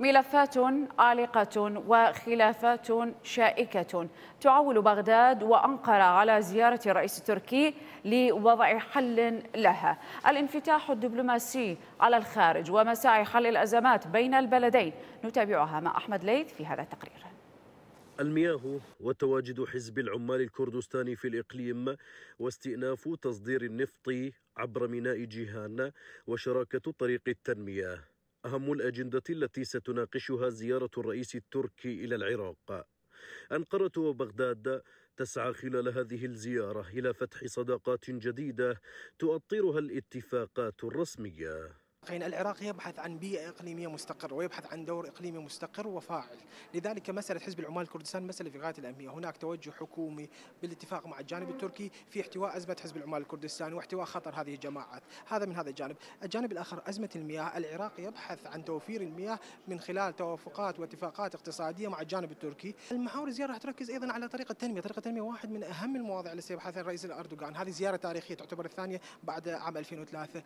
ملفات عالقة وخلافات شائكة تعول بغداد وأنقرة على زيارة الرئيس التركي لوضع حل لها الانفتاح الدبلوماسي على الخارج ومساعي حل الأزمات بين البلدين نتابعها مع أحمد ليث في هذا التقرير المياه وتواجد حزب العمال الكردستاني في الإقليم واستئناف تصدير النفط عبر ميناء جيهان وشراكة طريق التنمية أهم الأجندة التي ستناقشها زيارة الرئيس التركي إلى العراق أنقرة وبغداد تسعى خلال هذه الزيارة إلى فتح صداقات جديدة تؤطرها الاتفاقات الرسمية فإن العراق يبحث عن بيئة إقليمية مستقرة ويبحث عن دور إقليمي مستقر وفاعل لذلك مسألة حزب العمال الكردستان مسألة في غاية الأهمية هناك توجه حكومي بالاتفاق مع الجانب التركي في احتواء أزمة حزب العمال الكردستان واحتواء خطر هذه الجماعات هذا من هذا الجانب الجانب الآخر أزمة المياه العراق يبحث عن توفير المياه من خلال توافقات واتفاقات اقتصادية مع الجانب التركي المحاور الزيارة راح تركز أيضا على طريقة التنمية طريقة التنمية واحد من أهم المواضيع التي سيبحثها الرئيس الأردوغان هذه زيارة تاريخية تعتبر الثانية بعد عام 2003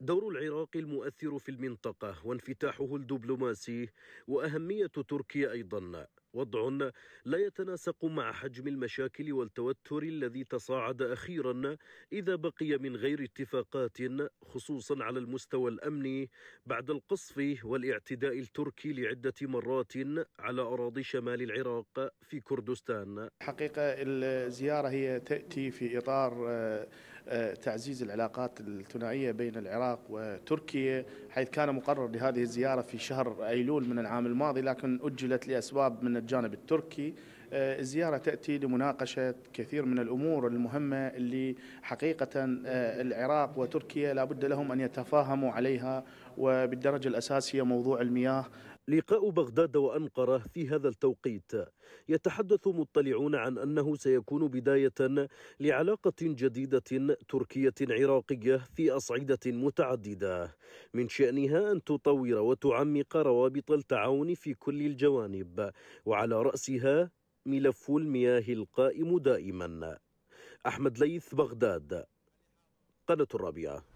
دور العراق المؤثر في المنطقة وانفتاحه الدبلوماسي وأهمية تركيا أيضا وضع لا يتناسق مع حجم المشاكل والتوتر الذي تصاعد أخيرا إذا بقي من غير اتفاقات خصوصا على المستوى الأمني بعد القصف والاعتداء التركي لعدة مرات على أراضي شمال العراق في كردستان حقيقة الزيارة هي تأتي في إطار آه، آه، تعزيز العلاقات الثنائية بين العراق وتركيا حيث كان مقرر لهذه الزيارة في شهر أيلول من العام الماضي لكن أجلت لأسباب من الجانب التركي آه، الزيارة تأتي لمناقشة كثير من الأمور المهمة اللي حقيقة آه، العراق وتركيا لابد لهم أن يتفاهموا عليها وبالدرجة الأساسية موضوع المياه لقاء بغداد وأنقرة في هذا التوقيت يتحدث مطلعون عن أنه سيكون بداية لعلاقة جديدة تركية عراقية في أصعدة متعددة من شأنها أن تطور وتعمق روابط التعاون في كل الجوانب وعلى رأسها ملف المياه القائم دائما أحمد ليث بغداد قناة الرابعة